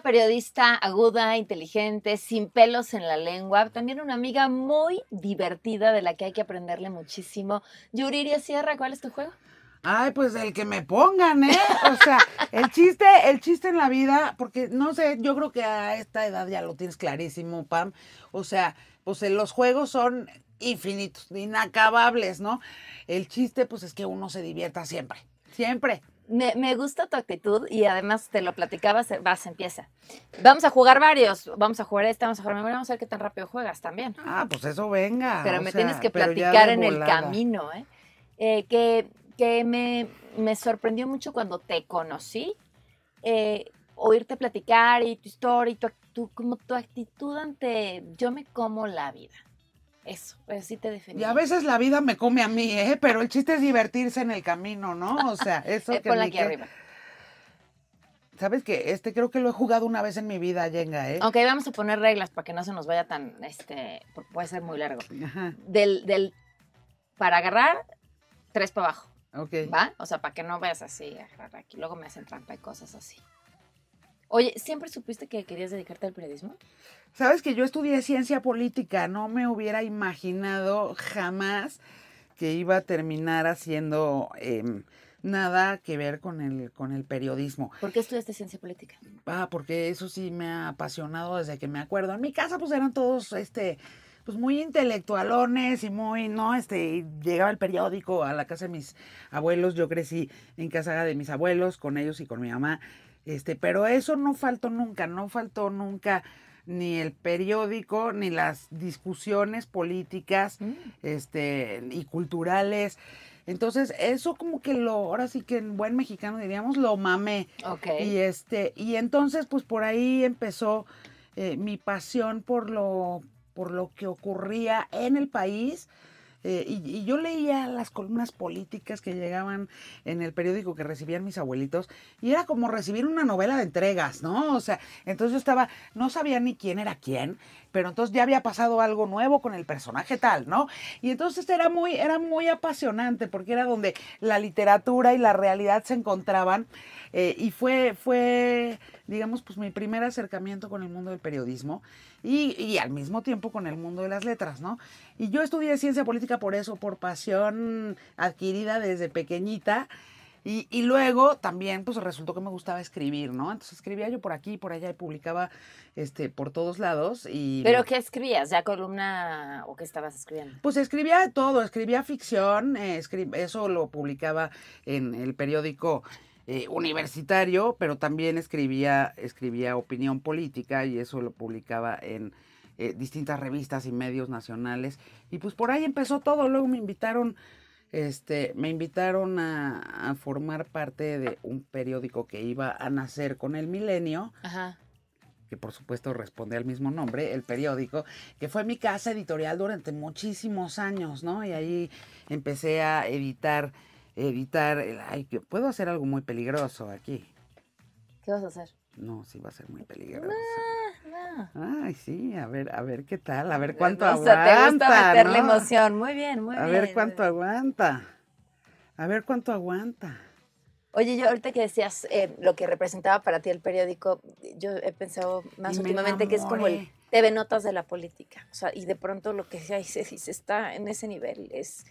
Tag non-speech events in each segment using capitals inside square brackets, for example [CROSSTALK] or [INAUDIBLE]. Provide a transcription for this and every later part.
periodista aguda, inteligente, sin pelos en la lengua, también una amiga muy divertida de la que hay que aprenderle muchísimo. Yuriria Sierra, ¿cuál es tu juego? Ay, pues el que me pongan, ¿eh? O sea, [LAUGHS] el chiste, el chiste en la vida, porque no sé, yo creo que a esta edad ya lo tienes clarísimo, Pam. O sea, pues eh, los juegos son infinitos, inacabables, ¿no? El chiste, pues es que uno se divierta siempre, siempre me, gusta tu actitud y además te lo platicabas, vas, empieza. Vamos a jugar varios, vamos a jugar este, vamos a jugar, vamos a ver qué tan rápido juegas también. Ah, pues eso venga. Pero me tienes que platicar en el camino, ¿eh? eh que, me, sorprendió mucho cuando te conocí, eh, oírte platicar y tu historia y tu, como tu actitud ante yo me como la vida. Eso, pero te definí. Y a veces la vida me come a mí, ¿eh? Pero el chiste es divertirse en el camino, ¿no? O sea, [LAUGHS] eso eh, que... Ponla aquí arriba. ¿Sabes qué? Este creo que lo he jugado una vez en mi vida, Jenga, ¿eh? Ok, vamos a poner reglas para que no se nos vaya tan, este, puede ser muy largo. Ajá. Del, del, para agarrar, tres para abajo. Ok. ¿Va? O sea, para que no veas así, agarrar aquí. Luego me hacen trampa y cosas así. Oye, ¿siempre supiste que querías dedicarte al periodismo? Sabes que yo estudié ciencia política, no me hubiera imaginado jamás que iba a terminar haciendo em, nada que ver con el, con el periodismo. ¿Por qué estudiaste ciencia política? Ah, porque eso sí me ha apasionado desde que me acuerdo. En mi casa pues eran todos este pues muy intelectualones y muy, ¿no? Este, llegaba el periódico a la casa de mis abuelos, yo crecí en casa de mis abuelos, con ellos y con mi mamá. Este, pero eso no faltó nunca, no faltó nunca ni el periódico, ni las discusiones políticas mm. este, y culturales. Entonces, eso como que lo, ahora sí que en buen mexicano diríamos, lo mamé. Y este, y entonces, pues por ahí empezó eh, mi pasión por lo, por lo que ocurría en el país eh, y, yo leía las columnas políticas que llegaban en el periódico que recibían mis abuelitos y era como recibir una novela de entregas, ¿no? O sea, entonces yo estaba, no sabía ni quién era quién, pero entonces ya había pasado algo nuevo con el personaje tal, ¿no? Y entonces este era muy, era muy apasionante porque era donde la literatura y la realidad se encontraban eh, y fue, fue, digamos, pues mi primer acercamiento con el mundo del periodismo y, al mismo tiempo con el mundo de las letras, ¿no? Y yo estudié ciencia política por eso, por pasión adquirida desde pequeñita. Y, luego también pues resultó que me gustaba escribir, ¿no? Entonces escribía yo por aquí, y por allá y publicaba este por todos lados y Pero qué escribías, ya columna o qué estabas escribiendo? Pues escribía todo, escribía ficción, eh, eso lo publicaba en el periódico eh, universitario, pero también escribía, escribía opinión política y eso lo publicaba en eh, distintas revistas y medios nacionales. Y pues por ahí empezó todo. Luego me invitaron, este, me invitaron a, formar parte de un periódico que iba a nacer con el milenio. que por supuesto responde al mismo nombre, el periódico, que fue mi casa editorial durante muchísimos años, ¿no? Y ahí empecé a editar evitar el, ay, que puedo hacer algo muy peligroso aquí. ¿Qué vas a hacer? No, sí va a ser muy peligroso. No, no. Ay, sí, a ver, a ver qué tal, a ver cuánto o sea, Te gusta meterle emoción, muy bien, muy a bien. A ver cuánto aguanta, a ver cuánto aguanta. Oye, yo ahorita que decías eh, lo que representaba para ti el periódico, yo he pensado más últimamente que es como el TV Notas de la política. O sea, y de pronto lo que se dice, se está en ese nivel es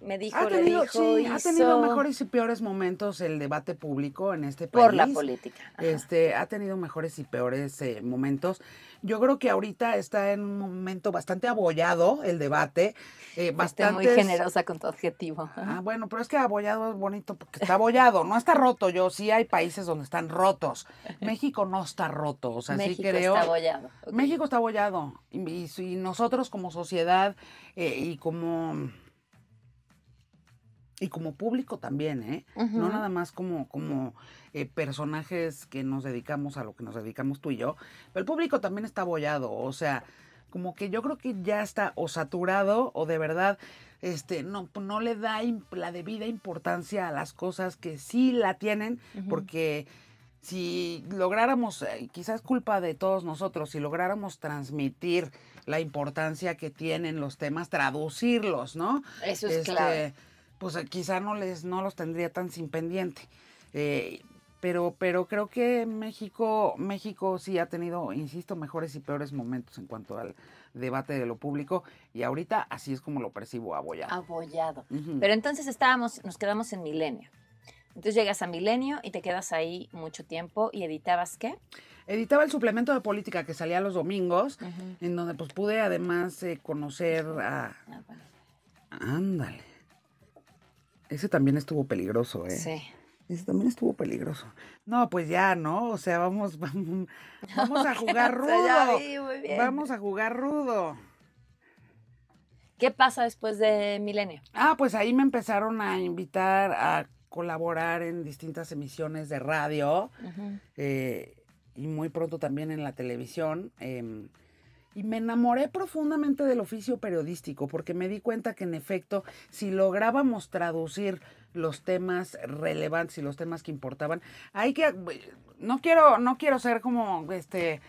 me dijo, ha dijo, ha tenido mejores y peores momentos el debate público en este país. Por la política. Este, ha tenido mejores y peores eh, momentos. Yo creo que ahorita está en un momento bastante abollado el debate. Eh, bastante muy generosa con tu adjetivo. Ah, bueno, pero es que abollado es bonito porque está abollado, no está roto. Yo sí hay países donde están rotos. [LAUGHS] México no está roto, o sea, sí creo. Está abollado. México está abollado. Y, nosotros como sociedad eh, y como y como público también, ¿eh? No nada más como, como eh, personajes que nos dedicamos a lo que nos dedicamos tú y yo, pero el público también está abollado, o sea, como que yo creo que ya está o saturado o de verdad este no, pues, no le da la debida importancia a las cosas que sí la tienen, porque si lográramos, eh, quizás culpa de todos nosotros, si lográramos transmitir la importancia que tienen los temas, traducirlos, ¿no? Eso es este, claro pues eh, quizá no, les, no los tendría tan sin pendiente. Eh, pero, pero creo que México, México sí ha tenido, insisto, mejores y peores momentos en cuanto al debate de lo público y ahorita así es como lo percibo abollado. Abollado. Pero entonces estábamos, nos quedamos en Milenio. Entonces llegas a Milenio y te quedas ahí mucho tiempo y editabas qué? Editaba el suplemento de política que salía los domingos, en donde pues pude además eh, conocer a... Ah, Ándale. Ese también estuvo peligroso, ¿eh? Sí. Ese también estuvo peligroso. No, pues ya, ¿no? O sea, vamos, [LAUGHS] vamos, a jugar [LAUGHS] rudo. Vamos a jugar rudo. ¿Qué pasa después de Milenio? Ah, pues ahí me empezaron a invitar a colaborar en distintas emisiones de radio eh, y muy pronto también en la televisión. Em, y me enamoré profundamente del oficio periodístico porque me di cuenta que en efecto, si lográbamos traducir los temas relevantes y los temas que importaban, hay que no quiero no quiero ser como este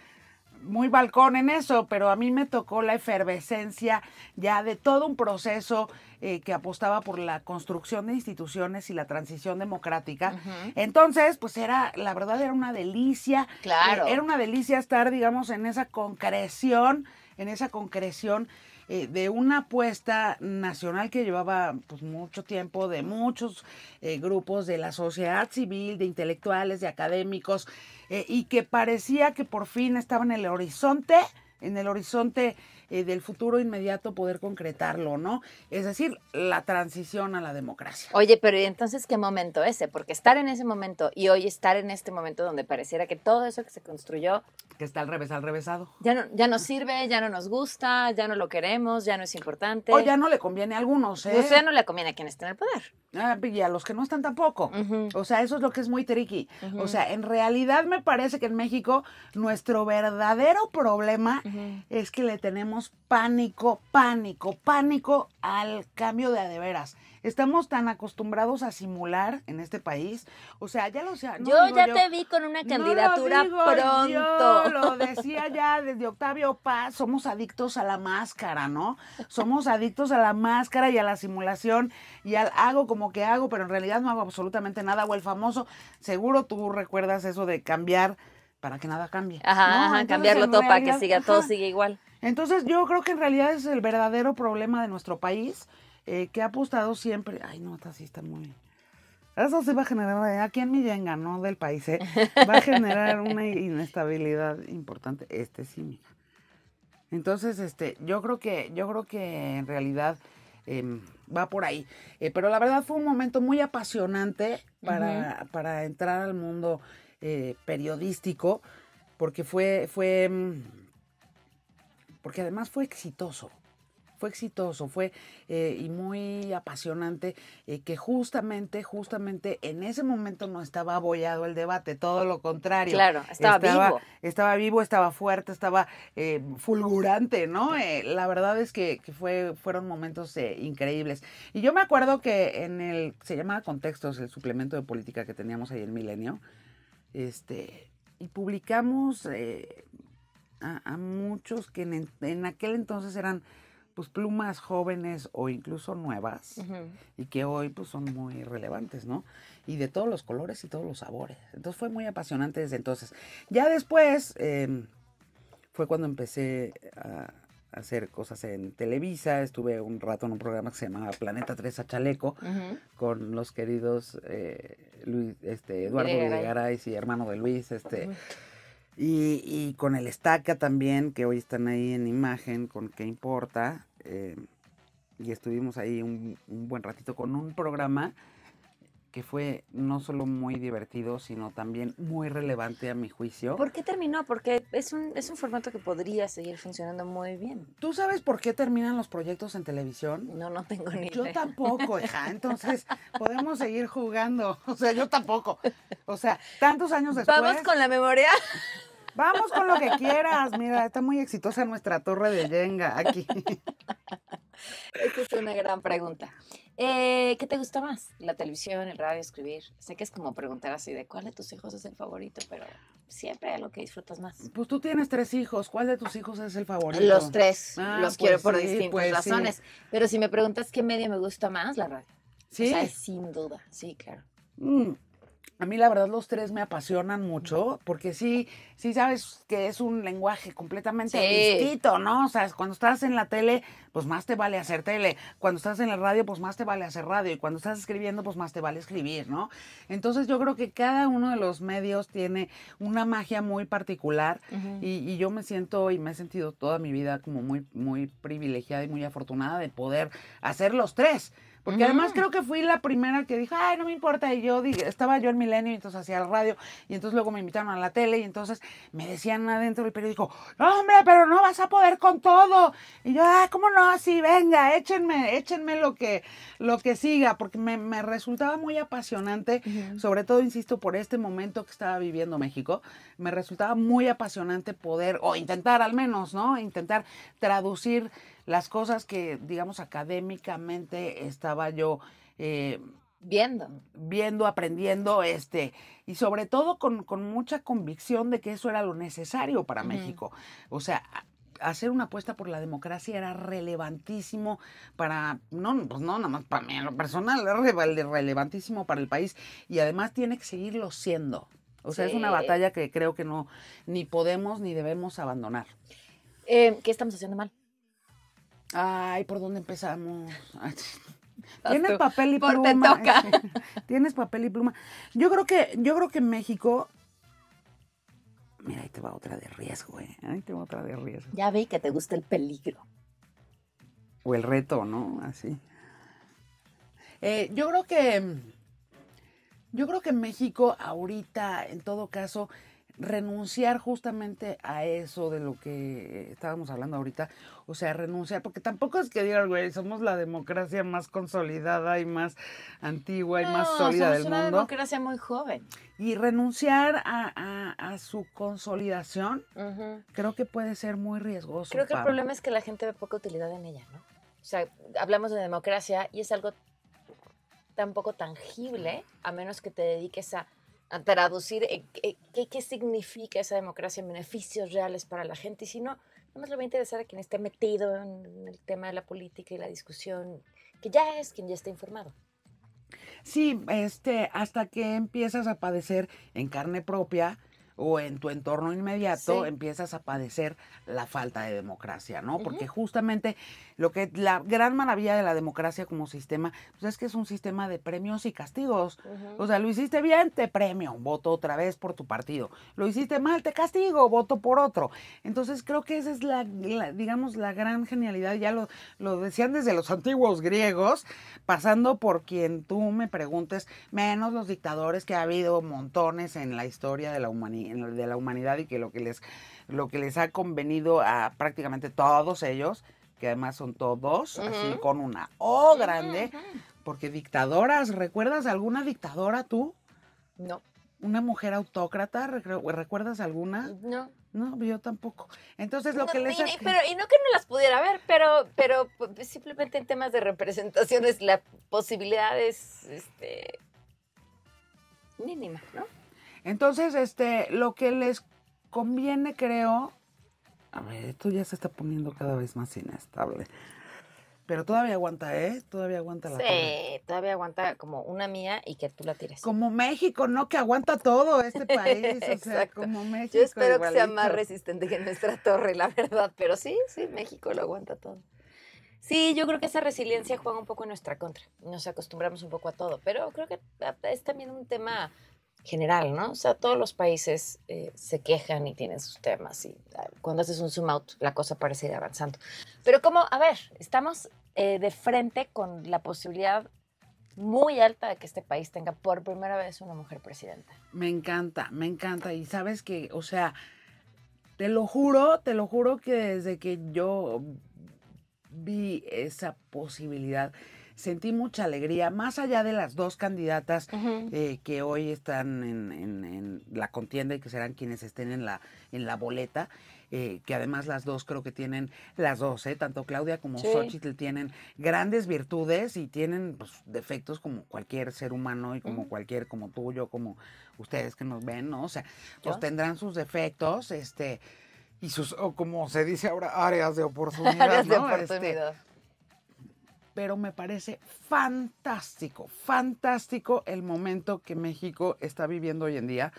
muy balcón en eso, pero a mí me tocó la efervescencia ya de todo un proceso eh, que apostaba por la construcción de instituciones y la transición democrática. Entonces, pues era, la verdad era una delicia. Eh, claro. era una delicia estar, digamos, en esa concreción, en esa concreción eh, de una apuesta nacional que llevaba pues, mucho tiempo de muchos grupos de la sociedad civil, de intelectuales, de académicos. Eh, y que parecía que por fin estaba en el horizonte, en el horizonte eh, del futuro inmediato poder concretarlo, ¿no? Es decir, la transición a la democracia. Oye, pero ¿y entonces qué momento ese? Porque estar en ese momento y hoy estar en este momento donde pareciera que todo eso que se construyó... Que está al revés, al revésado. Ya no, ya no sirve, ya no nos gusta, ya no lo queremos, ya no es importante. O ya no le conviene a algunos, ¿eh? O sea, no le conviene a quienes están en el poder. Ah, y a los que no están tampoco. O sea, eso es lo que es muy tricky. O sea, en realidad me parece que en México nuestro verdadero problema es que le tenemos pánico, pánico, pánico al cambio de adeveras. Estamos tan acostumbrados a simular en este país. O sea, ya lo sea. yo ya te vi con una candidatura pronto. Yo lo decía ya desde Octavio Paz, somos adictos a la máscara, ¿no? Somos adictos a la máscara y a la simulación y al hago como que hago, pero en realidad no hago absolutamente nada. O el famoso, seguro tú recuerdas eso de cambiar para que nada cambie. Ajá, cambiarlo todo para que siga, todo sigue igual. Entonces yo creo que en realidad es el verdadero problema de nuestro país, eh, que ha apostado siempre, ay no, está así, está muy... Eso sí va a generar, eh, aquí en Millenga, no del país, ¿eh? va a generar una inestabilidad importante. Este sí, mira. Entonces, este, yo creo que, yo creo que en realidad em, va por ahí. Eh, pero la verdad fue un momento muy apasionante para, entrar al mundo periodístico, porque fue, fue mm, porque además fue exitoso. Fue exitoso, fue eh, y muy apasionante eh, que justamente, justamente en ese momento no estaba abollado el debate, todo lo contrario. Claro, estaba, estaba vivo. Estaba vivo, estaba fuerte, estaba eh, fulgurante, ¿no? la verdad es que, fue, fueron momentos increíbles. Y yo me acuerdo que en el, se llamaba Contextos, el suplemento de política que teníamos ahí en Milenio, este, y publicamos a, muchos que en, aquel entonces eran pues plumas jóvenes o incluso nuevas y que hoy pues son muy relevantes, ¿no? Y de todos los colores y todos los sabores. Entonces fue muy apasionante desde entonces. Ya después em, fue cuando empecé a hacer cosas en Televisa. Estuve un rato en un programa que se llamaba Planeta 3 a Chaleco con los queridos eh, este, Eduardo Videgaray y hermano de Luis, este, y, con el Estaca también, que hoy están ahí en imagen, con qué importa. Eh, y estuvimos ahí un, buen ratito con un programa que fue no solo muy divertido, sino también muy relevante a mi juicio. ¿Por qué terminó? Porque es un, es un formato que podría seguir funcionando muy bien. ¿Tú sabes por qué terminan los proyectos en televisión? No, no tengo ni idea. Yo tampoco, hija. [LAUGHS] Entonces, podemos seguir jugando. [LAUGHS] O sea, yo tampoco. O sea, tantos años después. Vamos con la memoria. Vamos con lo que quieras. Mira, está muy exitosa nuestra torre de Jenga aquí. [LAUGHS] Esta es una gran pregunta. Eh, ¿Qué te gusta más? ¿La televisión, el radio, escribir? Sé que es como preguntar así de cuál de tus hijos es el favorito, pero siempre lo que disfrutas más. Pues tú tienes tres hijos. ¿Cuál de tus hijos es el favorito? Los tres. Ah, los quiero pues por distintas pues razones. Pero si me preguntas qué medio me gusta más, la radio. Sí. O sea, sin duda, sí, claro. Mm. A mí la verdad los tres me apasionan mucho porque sí, sí sabes que es un lenguaje completamente distinto, ¿no? O sea, cuando estás en la tele, pues más te vale hacer tele. Cuando estás en la radio, pues más te vale hacer radio. Y cuando estás escribiendo, pues más te vale escribir, ¿no? Entonces yo creo que cada uno de los medios tiene una magia muy particular y, y, yo me siento y me he sentido toda mi vida como muy, muy privilegiada y muy afortunada de poder hacer los tres. Porque además creo que fui la primera que dijo, ay, no me importa. Y yo dije, estaba yo en Milenio, y entonces hacía el radio, y entonces luego me invitaron a la tele, y entonces me decían adentro del periódico, no, hombre, pero no vas a poder con todo. Y yo, ay, ah, ¿cómo no? así? venga, échenme, échenme lo que, lo que siga, porque me, resultaba muy apasionante, sobre todo, insisto, por este momento que estaba viviendo México, me resultaba muy apasionante poder, o intentar al menos, ¿no? Intentar traducir las cosas que, digamos, académicamente estaba yo... Eh, viendo. Viendo, aprendiendo, este, y sobre todo con, mucha convicción de que eso era lo necesario para México. O sea, hacer una apuesta por la democracia era relevantísimo para, no, pues no, nada más para mí, en lo personal, era relevantísimo para el país y además tiene que seguirlo siendo. O sea, es una batalla que creo que no, ni podemos ni debemos abandonar. Eh, ¿Qué estamos haciendo mal? Ay, ¿por dónde empezamos? Tienes papel y pluma. [LAUGHS] Tienes papel y pluma. Yo creo que, yo creo que México. Mira, ahí te va otra de riesgo, ¿eh? Ahí te va otra de riesgo. Ya vi que te gusta el peligro. O el reto, ¿no? Así. Eh, yo creo que. Yo creo que México ahorita, en todo caso, renunciar justamente a eso de lo que estábamos hablando ahorita, o sea, renunciar, porque tampoco es que digan, güey, somos la democracia más consolidada y más antigua y más sólida somos del una democracia muy joven. Y renunciar a, su consolidación, creo que puede ser muy riesgoso. Creo que el problema es que la gente ve poca utilidad en ella, ¿no? O sea, hablamos de democracia y es algo tampoco tangible, a menos que te dediques a a traducir eh, eh, qué, significa esa democracia en beneficios reales para la gente, y si no, no más le va a interesar a quien esté metido en el tema de la política y la discusión, que ya es quien ya está informado. Sí, este, hasta que empiezas a padecer en carne propia o en tu entorno inmediato empiezas a padecer la falta de democracia, ¿no? Porque justamente lo que la gran maravilla de la democracia como sistema pues, es que es un sistema de premios y castigos. O sea, lo hiciste bien, te premio, voto otra vez por tu partido. Lo hiciste mal, te castigo, voto por otro. Entonces creo que esa es la, digamos, la gran genialidad. Ya lo, lo decían desde los antiguos griegos, pasando por quien tú me preguntes, menos los dictadores que ha habido montones en la historia de la humanidad de la humanidad y que lo que les, lo que les ha convenido a prácticamente todos ellos, que además son todos, así con una O grande, porque dictadoras, ¿recuerdas alguna dictadora tú? No. ¿Una mujer autócrata? ¿Recuerdas alguna? No. No, yo tampoco. Entonces lo que les... Y, pero, y no que no las pudiera ver, pero, pero pues, simplemente en temas de representaciones la posibilidad es este, mínima, ¿no? Entonces, este, lo que les conviene, creo. A ver, esto ya se está poniendo cada vez más inestable. Pero todavía aguanta, ¿eh? Todavía aguanta la Sí, todavía aguanta como una mía y que tú la tires. Como México, ¿no? Que aguanta todo este país. Exacto. como México. Yo espero que sea más resistente que nuestra torre, la verdad. Pero sí, sí, México lo aguanta todo. Sí, yo creo que esa resiliencia juega un poco en nuestra contra. Nos acostumbramos un poco a todo, pero creo que es también un tema general, ¿no? O sea, todos los países eh, se quejan y tienen sus temas y ah, cuando haces un zoom out la cosa parece ir avanzando. Pero como, a ver, estamos eh, de frente con la posibilidad muy alta de que este país tenga por primera vez una mujer presidenta. Me encanta, me encanta. Y sabes que, o sea, te lo juro, te lo juro que desde que yo vi esa posibilidad, sentí mucha alegría, más allá de las dos candidatas eh, que hoy están en, la contienda y que serán quienes estén en la, en la boleta. Eh, que además las dos creo que tienen, las dos, eh, tanto Claudia como Xochitl tienen grandes virtudes y tienen pues, defectos como cualquier ser humano y como cualquier, como tuyo, como ustedes que nos ven, ¿no? O sea, pues tendrán sus defectos, este, y sus, o como se dice ahora, áreas de [LAUGHS] oportunidad, ¿no? Este, pero me parece fantástico, fantástico el momento que México está viviendo hoy en día,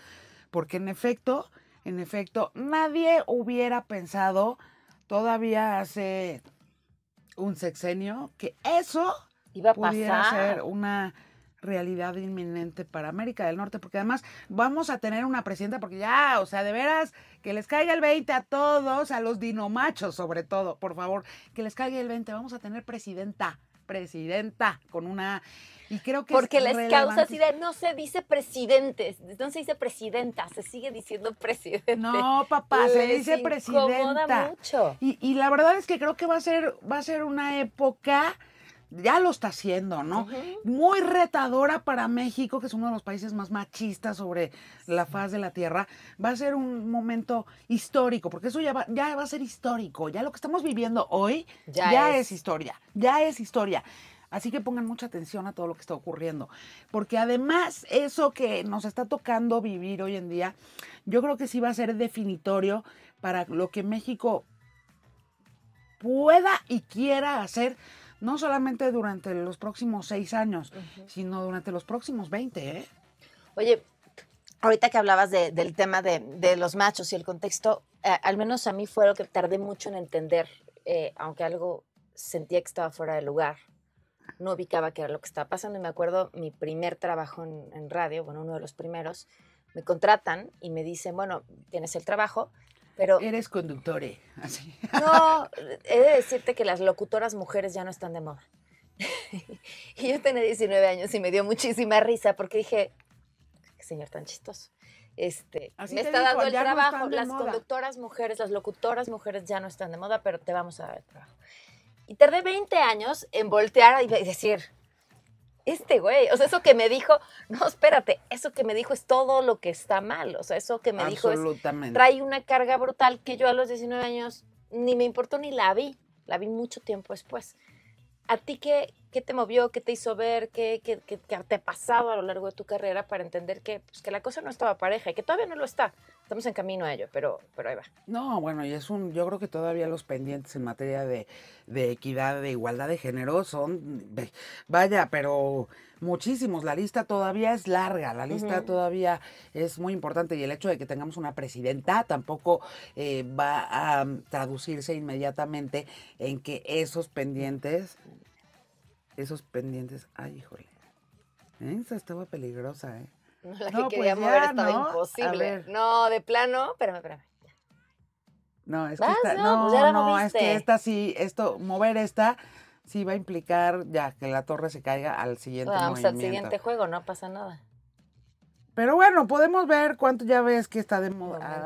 porque en efecto, en efecto, nadie hubiera pensado todavía hace un sexenio que eso Iba pudiera ser una realidad inminente para América del Norte, porque además vamos a tener una presidenta, porque ya, o sea, de veras, que les caiga el 20 a todos, a los dinomachos sobre todo, por favor, que les caiga el 20, vamos a tener presidenta presidenta con una y creo que porque las causas causa de no se dice presidentes, no se dice presidenta, se sigue diciendo presidente. No, papá, se dice presidenta. Y, y la verdad es que creo que va a ser va a ser una época ya lo está haciendo, ¿no? Muy retadora para México, que es uno de los países más machistas sobre la faz de la Tierra. Va a ser un momento histórico, porque eso ya va, a ser histórico. Ya lo que estamos viviendo hoy ya, es. es historia, ya es historia. Así que pongan mucha atención a todo lo que está ocurriendo, porque además eso que nos está tocando vivir hoy en día, yo creo que sí va a ser definitorio para lo que México pueda y quiera hacer no solamente durante los próximos seis años, sino durante los próximos 20. ¿eh? Oye, ahorita que hablabas del tema de, de, los machos y el contexto, eh, al menos a mí fue lo que tardé mucho en entender, eh, aunque algo sentía que estaba fuera de lugar. No ubicaba qué era lo que estaba pasando y me acuerdo mi primer trabajo en, en radio, bueno, uno de los primeros, me contratan y me dicen, bueno, tienes el trabajo, pero... Eres conductore. Eh, así. No, he de decirte que las locutoras mujeres ya no están de moda. [LAUGHS] y yo tenía 19 años y me dio muchísima risa porque dije, señor tan chistoso. Este, me está dando el trabajo. las conductoras mujeres, las locutoras mujeres ya no están de moda, pero te vamos a dar el trabajo. Y tardé 20 años en voltear y decir, este güey, o sea, eso que me dijo, no, espérate, eso que me dijo es todo lo que está mal, o sea, eso que me dijo es, trae una carga brutal que yo a los 19 años ni me importó ni la vi, la vi mucho tiempo después. ¿A ti qué, qué te movió, qué te hizo ver, qué, te ha pasado a lo largo de tu carrera para entender que, pues, que la cosa no estaba pareja y que todavía no lo está. Estamos en camino a ello, pero, pero ahí va. No, bueno, y es un, yo creo que todavía los pendientes en materia de, equidad, de igualdad de género son, vaya, pero muchísimos. La lista todavía es larga, la lista todavía es muy importante y el hecho de que tengamos una presidenta tampoco eh, va a traducirse inmediatamente en que esos pendientes esos pendientes. Ay, híjole. Esa estaba peligrosa, ¿eh? No, la quería pues mover imposible. No, de plano, espérame, espérame. No, es que esta, no, pues no, es que esta sí, esto, mover esta sí va a implicar ya que la torre se caiga al siguiente Vamos al siguiente juego, no pasa nada. Pero bueno, podemos ver cuánto ya ves que está de moda.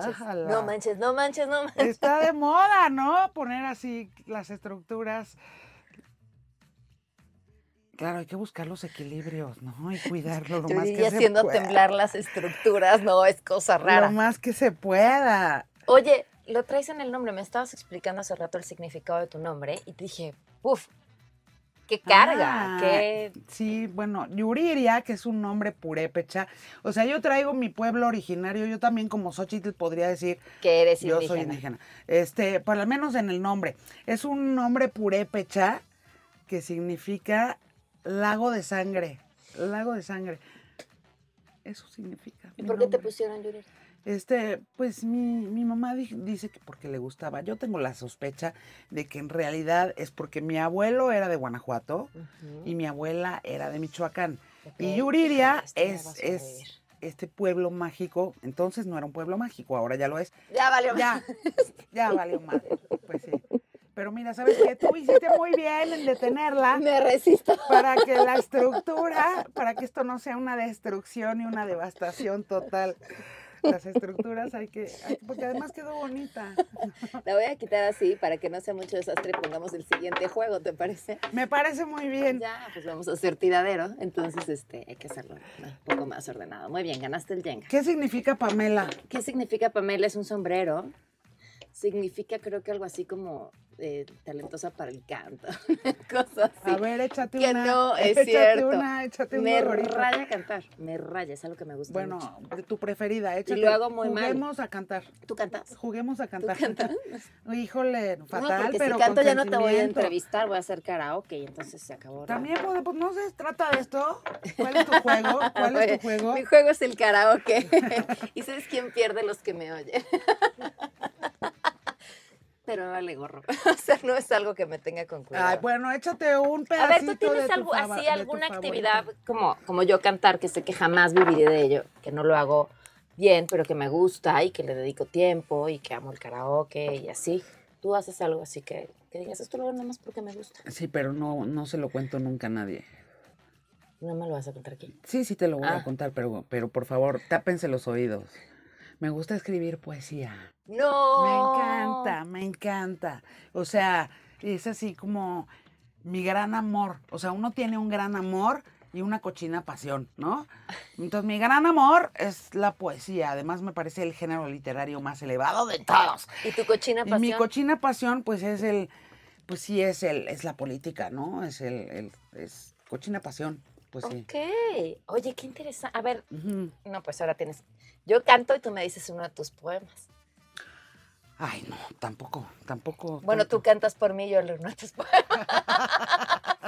no manches, no manches, no manches. Está de moda, ¿no? Poner así las estructuras Claro, hay que buscar los equilibrios, ¿no? Y cuidarlo lo más que haciendo se pueda. temblar las estructuras, no, es cosa rara. Lo más que se pueda. Oye, lo traes en el nombre. Me estabas explicando hace rato el significado de tu nombre y te dije, ¡puf! ¡Qué carga! Ah, qué... Sí, bueno, Yuriria, que es un nombre purépecha. O sea, yo traigo mi pueblo originario. Yo también, como Xochitl, podría decir que eres Yo soy indígena. Este, por lo menos en el nombre. Es un nombre purépecha que significa Lago de sangre. Lago de sangre. Eso significa. ¿Y por qué te pusieron llorar? Este, pues mi, mi mamá dice que porque le gustaba. Yo tengo la sospecha de que en realidad es porque mi abuelo era de Guanajuato y mi abuela era de Michoacán. Y Yuriria es, es este pueblo mágico. Entonces no era un pueblo mágico, ahora ya lo es. Ya valió Ya, ya valió madre. Pues sí. Pero mira, ¿sabes qué? Tú hiciste muy bien en detenerla. [LAUGHS] Me resisto. Para que la estructura, para que esto no sea una destrucción y una devastación total. Las estructuras hay que, porque además quedó bonita. La voy a quitar así para que no sea mucho desastre y pongamos el siguiente juego, ¿te parece? Me parece muy bien. Ya, pues vamos a hacer tiradero, entonces este, hay que hacerlo un poco más ordenado. Muy bien, ganaste el Jenga. ¿Qué significa Pamela? ¿Qué significa Pamela? Es un sombrero significa creo que algo así como eh, talentosa para el canto, [LAUGHS] cosas así. A ver, échate una. Que no, [LAUGHS] es échate cierto. Una, me raya cantar, me raya, es algo que me gusta Bueno, tu preferida, échate. lo hago muy Juguemos a cantar. ¿Tú cantas? Juguemos a cantar. ¿Tú [LAUGHS] Híjole, fatal, pero si canto ya no te voy a entrevistar, voy a hacer karaoke y entonces se acabó. También, pues, no se trata de esto. ¿Cuál es tu juego? ¿Cuál es tu juego? Mi juego es el karaoke. ¿Y sabes quién pierde los que me oyen? pero vale gorro. [LAUGHS] o sea, no es algo que me tenga con cuidado. Ay, bueno, échate un pedacito A ver, ¿tú tienes algo, así alguna actividad como, como yo cantar, que sé que jamás viviré de ello, que no lo hago bien, pero que me gusta y que le dedico tiempo y que amo el karaoke y así? ¿Tú haces algo así que, digas, esto lo hago nada porque me gusta? Sí, pero no, no se lo cuento nunca a nadie. ¿No me lo vas a contar aquí? Sí, sí te lo voy a ah. contar, pero, pero por favor, tápense los oídos. Me gusta escribir poesía. No. Me encanta, me encanta. O sea, es así como mi gran amor. O sea, uno tiene un gran amor y una cochina pasión, ¿no? Entonces, mi gran amor es la poesía. Además, me parece el género literario más elevado de todos. ¿Y tu cochina pasión? mi cochina pasión, pues es el, pues sí, es el, es la política, ¿no? Es el, es cochina pasión. Pues sí. Ok. Oye, qué interesante. A ver, no, pues ahora tienes yo canto y tú me dices uno de tus poemas. Ay, no, tampoco, tampoco. Bueno, tú cantas por mí, y yo leo uno de tus poemas.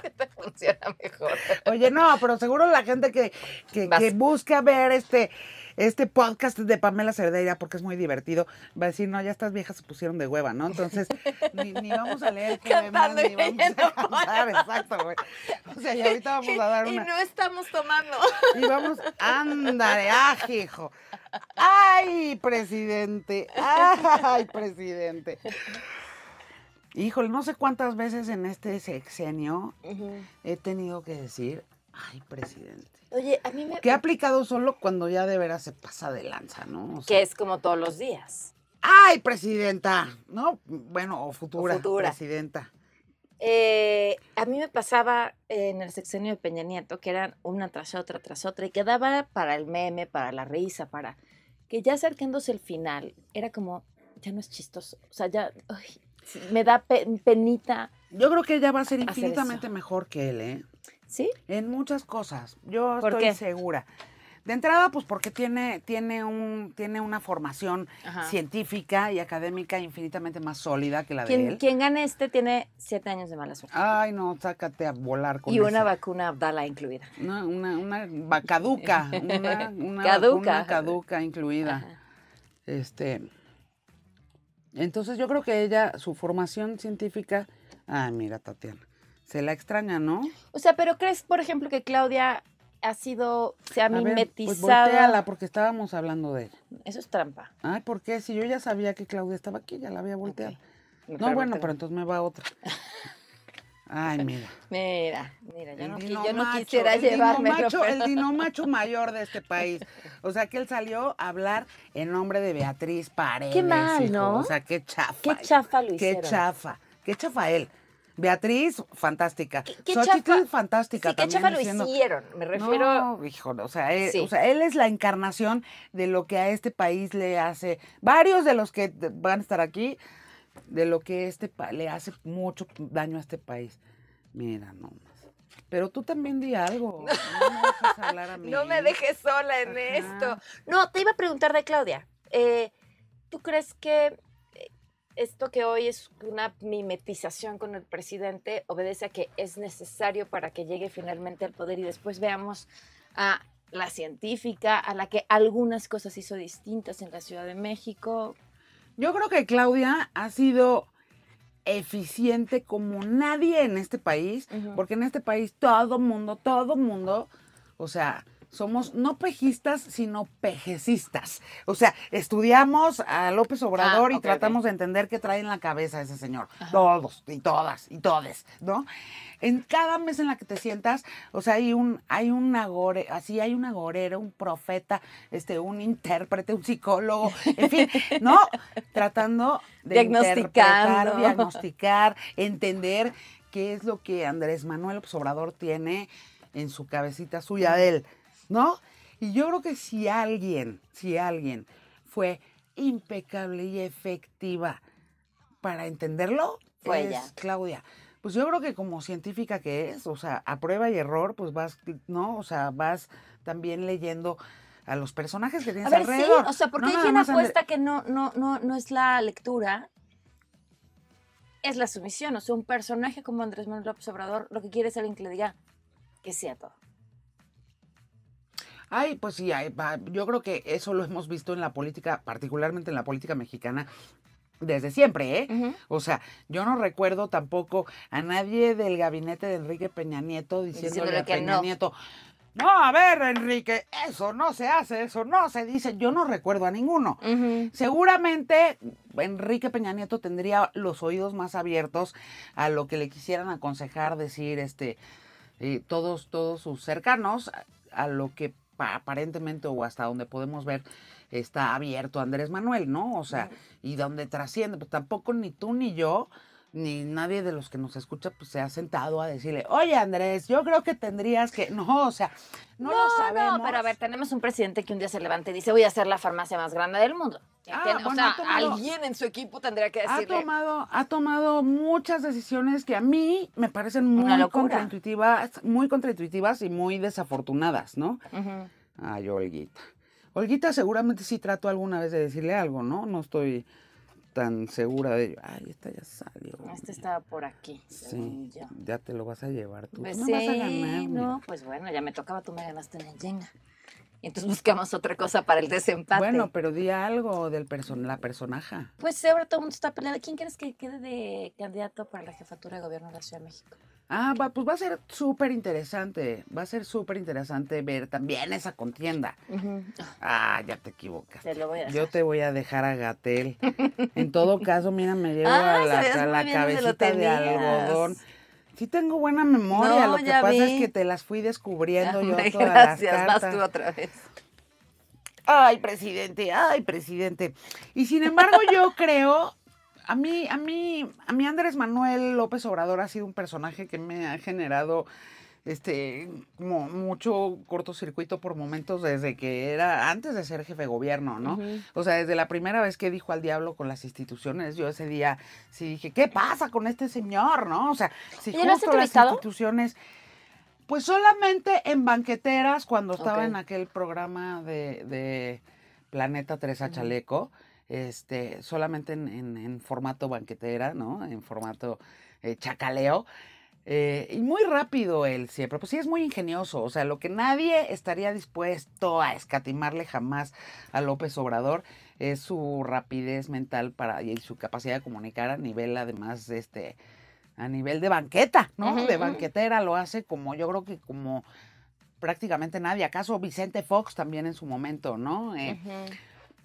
que [LAUGHS] te funciona mejor. Oye, no, pero seguro la gente que, que, que busca ver este este podcast de Pamela Cerdeira porque es muy divertido, va a decir, no, ya estas viejas se pusieron de hueva, ¿no? Entonces, ni, vamos a leer que más, ni vamos a cantar, exacto, güey. O sea, y ahorita vamos a dar una... Y no estamos tomando. Y vamos, ándale, ah, hijo. ¡Ay, presidente! ¡Ay, presidente! Híjole, no sé cuántas veces en este sexenio he tenido que decir, Ay, presidente. Oye, a mí me... Que ha aplicado solo cuando ya de veras se pasa de lanza, ¿no? que es como todos los días. Ay, presidenta. No, bueno, o futura, presidenta. Eh, a mí me pasaba en el sexenio de Peña Nieto que eran una tras otra, tras otra, y quedaba para el meme, para la risa, para que ya acercándose el final, era como, ya no es chistoso, o sea, ya me da penita. Yo creo que ella va a ser infinitamente mejor que él, ¿eh? ¿Sí? En muchas cosas, yo estoy segura. De entrada, pues porque tiene, tiene, un, tiene una formación científica y académica infinitamente más sólida que la de él. Quien gane este tiene siete años de mala suerte. Ay, no, sácate a volar con Y una vacuna Abdala incluida. Una, una, una vacaduca, una, [LAUGHS] caduca. caduca incluida. Este. Entonces yo creo que ella, su formación científica. Ay, ah, mira, Tatiana se la extraña, ¿no? O sea, pero crees, por ejemplo, que Claudia ha sido, se ha mimetizado. Pues porque estábamos hablando de ella. Eso es trampa. Ay, ¿por qué? Si yo ya sabía que Claudia estaba aquí, ya la había volteado. No, bueno, pero entonces me va otra. Ay, mira. [LAUGHS] Mira, mira, yo, no, yo no, quisiera el llevarme dinomacho, El dinomacho [LAUGHS] mayor de este país. O sea, que él salió a hablar en nombre de Beatriz Paredes. Qué mal, ¿no? O sea, qué chafa. Qué chafa lo Qué chafa. Qué chafa él. Beatriz, fantástica. ¿Qué, fantástica. Sí, qué chafa lo hicieron, me refiero. No, hijo, eh, o sea, él, es la encarnación de lo que a este país le hace. Varios de los que van a estar aquí, de lo que este le hace mucho daño a este país. Mira, nomás. pero tú también di algo. No me dejes [LAUGHS] sola en esto. No, te iba a preguntar de Claudia. Eh, ¿Tú crees que esto que hoy es una mimetización con el presidente obedece a que es necesario para que llegue finalmente al poder y después veamos a la científica, a la que algunas cosas hizo distintas en la Ciudad de México. Yo creo que Claudia ha sido eficiente como nadie en este país, porque en este país todo mundo, todo mundo, o sea, somos no pejistas, sino pejecistas. O sea, estudiamos a López Obrador ah, y tratamos de entender qué trae en la cabeza ese señor. Todos y todas y todes, ¿no? En cada mes en la que te sientas, o sea, hay un, hay así hay un agorero, un profeta, este, un intérprete, un psicólogo, en fin, ¿no? [LAUGHS] Tratando de diagnosticar, diagnosticar, entender qué es lo que Andrés Manuel Obrador tiene en su cabecita suya de él. ¿no? Y yo creo que si alguien, si alguien fue impecable y efectiva para entenderlo, fue ella. Claudia. Pues yo creo que como científica que es, o sea, a prueba y error, pues vas, ¿no? O sea, vas también leyendo a los personajes que tienes a alrededor. o sea, porque hay una apuesta que no, no, no, no es la lectura, es la sumisión. O sea, un personaje como Andrés Manuel López Obrador lo que quiere es alguien que le diga que sea todo. Ay, pues sí, yo creo que eso lo hemos visto en la política, particularmente en la política mexicana, desde siempre, ¿eh? O sea, yo no recuerdo tampoco a nadie del gabinete de Enrique Peña Nieto diciendo a Peña Nieto. No, a ver, Enrique, eso no se hace, eso no se dice. Yo no recuerdo a ninguno. Seguramente Enrique Peña Nieto tendría los oídos más abiertos a lo que le quisieran aconsejar, decir, este, eh, todos, todos sus cercanos, a lo que aparentemente o hasta donde podemos ver está abierto Andrés Manuel, ¿no? O sea, y donde trasciende, pues tampoco ni tú ni yo, ni nadie de los que nos escucha, pues se ha sentado a decirle, oye Andrés, yo creo que tendrías que, no, o sea, no, lo sabemos. No, pero a ver, tenemos un presidente que un día se levanta y dice, voy a hacer la farmacia más grande del mundo. Ah, alguien en su equipo tendría que decirle. Ha tomado, ha tomado muchas decisiones que a mí me parecen muy contraintuitivas, muy contraintuitivas y muy desafortunadas, ¿no? Ay, Olguita. Olguita seguramente sí trato alguna vez de decirle algo, ¿no? No estoy tan segura de ello. Ay, esta ya salió. Esta estaba por aquí. Sí, ya te lo vas a llevar tú. Pues sí, a ganar. No, pues bueno, ya me tocaba, tú me ganaste en el Jenga. Y entonces buscamos otra cosa para el desempate. Bueno, pero di algo del person la personaja. Pues ahora todo el mundo está peleando. ¿Quién crees que quede de candidato para la jefatura de gobierno de la Ciudad de México? Ah, va, pues va a ser súper interesante. Va a ser súper interesante ver también esa contienda. Ah, ya te equivocas. Te lo voy a Yo te voy a dejar a Gatel. en todo caso, mira, me llevo [LAUGHS] a la, a la cabecita de algodón. Sí tengo buena memoria, lo que pasa es que te las fui descubriendo yo ah, [LAUGHS] gracias, las Vas tú otra vez. Ay, presidente, ay, presidente. Y sin embargo, yo [LAUGHS] creo a mí a mí a mí Andrés Manuel López Obrador ha sido un personaje que me ha generado este, como mucho cortocircuito por momentos desde que era antes de ser jefe de gobierno, ¿no? O sea, desde la primera vez que dijo al diablo con las instituciones, yo ese día sí dije, ¿qué pasa con este señor, no? O sea, si justo las instituciones... Pues solamente en banqueteras, cuando estaba en aquel programa de, de Planeta 3 a Chaleco, este, solamente en, en, formato banquetera, ¿no? En formato eh, chacaleo. Eh, y muy rápido él siempre, pues sí es muy ingenioso, o sea, lo que nadie estaría dispuesto a escatimarle jamás a López Obrador es su rapidez mental para, y su capacidad de comunicar a nivel además de este, a nivel de banqueta, ¿no? De banquetera lo hace como, yo creo que como prácticamente nadie, acaso Vicente Fox también en su momento, ¿no? Eh,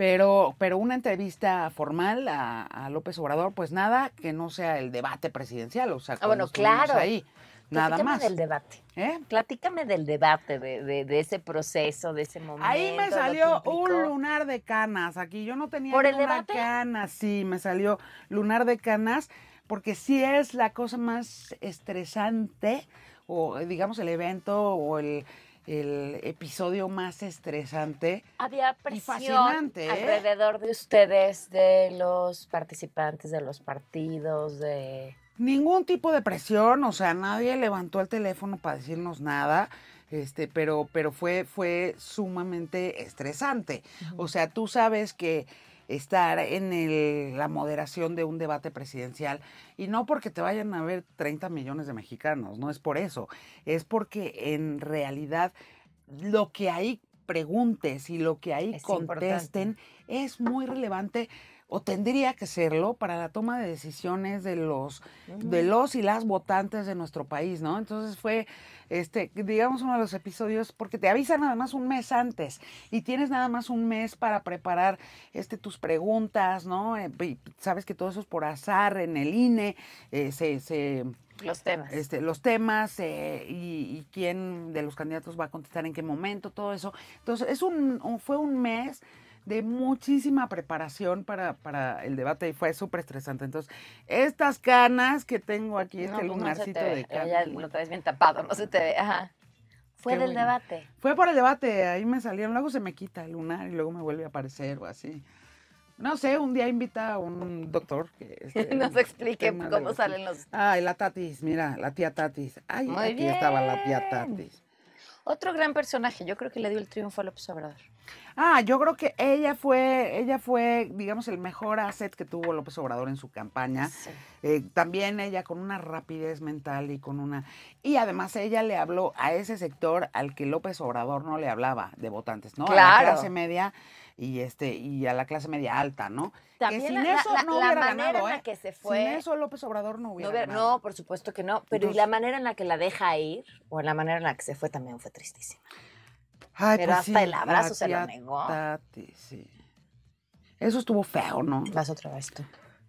pero, pero una entrevista formal a, López Obrador, pues nada, que no sea el debate presidencial, o sea, ah, bueno, claro. ahí. Nada Platícame más. del debate. ¿Eh? Platícame del debate, de, de, ese proceso, de ese momento. Ahí me salió un lunar de canas. Aquí yo no tenía ¿Por el canas. Sí, me salió lunar de canas, porque sí es la cosa más estresante, o digamos el evento, o el, el episodio más estresante. Había presión ¿eh? alrededor de ustedes, de los participantes, de los partidos, de... Ningún tipo de presión, o sea, nadie levantó el teléfono para decirnos nada. Este, pero, pero fue, fue sumamente estresante. O sea, tú sabes que estar en la moderación de un debate presidencial. Y no porque te vayan a ver 30 millones de mexicanos, no es por eso, es porque en realidad lo que ahí preguntes y lo que ahí contesten es muy relevante o tendría que serlo para la toma de decisiones de los de los y las votantes de nuestro país, ¿no? Entonces fue este digamos uno de los episodios porque te avisan nada más un mes antes y tienes nada más un mes para preparar este tus preguntas, ¿no? Eh, sabes que todo eso es por azar en el INE eh, se, se los temas. Este, los temas eh, y, quién de los candidatos va a contestar en qué momento, todo eso. Entonces, es fue un mes de muchísima preparación para, para el debate y fue súper estresante. Entonces, estas canas que tengo aquí, este pues lunarcito de canas. Ya lo traes bien tapado, no se te ve. Ajá. Fue del debate. Fue por el debate, ahí me salieron, luego se me quita el lunar y luego me vuelve a aparecer o así. No sé, un día invita a un doctor que [LAUGHS] este, nos explique cómo salen los... Ay, la Tatis, mira, la tía Tatis. Ay, aquí estaba la tía Tatis. Otro gran personaje, yo creo que le dio el triunfo a López Obrador. Ah, yo creo que ella fue, ella fue, digamos, el mejor asset que tuvo López Obrador en su campaña. Eh, también ella con una rapidez mental y con una... Y además ella le habló a ese sector al que López Obrador no le hablaba de votantes, ¿no? Claro. A la clase media y este y a la clase media alta, ¿no? También sin la, manera en la ¿eh? que se fue. Sin eso López Obrador no hubiera, no, no por supuesto que no, pero y la manera en la que la deja ir o la manera en la que se fue también fue tristísima pero pues hasta el abrazo se lo negó. Eso estuvo feo, ¿no? Vas otra vez tú.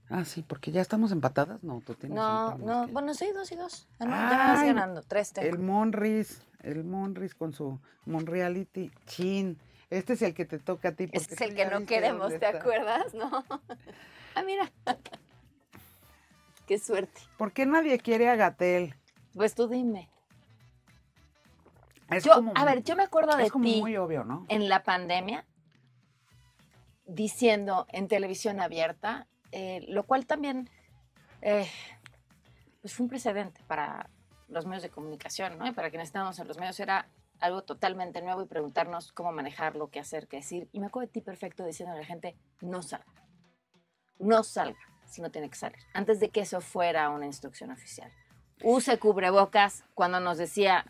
Ah, sí, porque ya estamos empatadas. No, tú tienes. No, no, bueno, sí, dos y dos. Ah, ya vas ganando. Tres tengo. El Monris, el Monris con su Monreality Chin. Este es el que te toca a ti. Este es el que no queremos, ¿te acuerdas? No. [LAUGHS] ah, mira. [LAUGHS] Qué suerte. ¿Por qué nadie quiere a Gatel? Pues tú dime a ver, yo me acuerdo de ti en la pandemia diciendo en televisión abierta, eh, lo cual también eh, pues, fue un precedente para los medios de comunicación, ¿no? para quienes estábamos en los medios era algo totalmente nuevo y preguntarnos cómo manejarlo, qué hacer, qué decir. Y me acuerdo de ti perfecto diciendo a la gente, no salga, no salga si no tiene que salir, antes de que eso fuera una instrucción oficial. Use cubrebocas cuando nos decía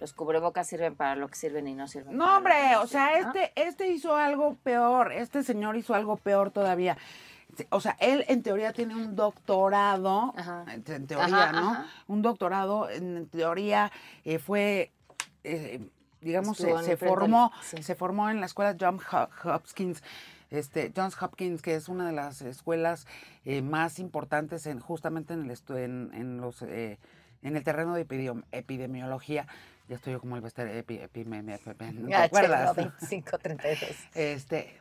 los cubrebocas sirven para lo que sirven y no sirven. No, hombre, o sea, este, este hizo algo peor, este señor hizo algo peor todavía. O sea, él en teoría tiene un doctorado, en teoría, ¿no? Un doctorado, en teoría, eh, fue, eh, digamos, se, formó, se formó en la escuela Johns Hopkins. Este, Johns Hopkins, que es una de las escuelas eh, más importantes en, justamente en el, en, en los, en el terreno de epidemiología, ya estoy yo como el Bester Epi, Epi, me, me, [LAUGHS] te acuerdas? [LAUGHS] Este,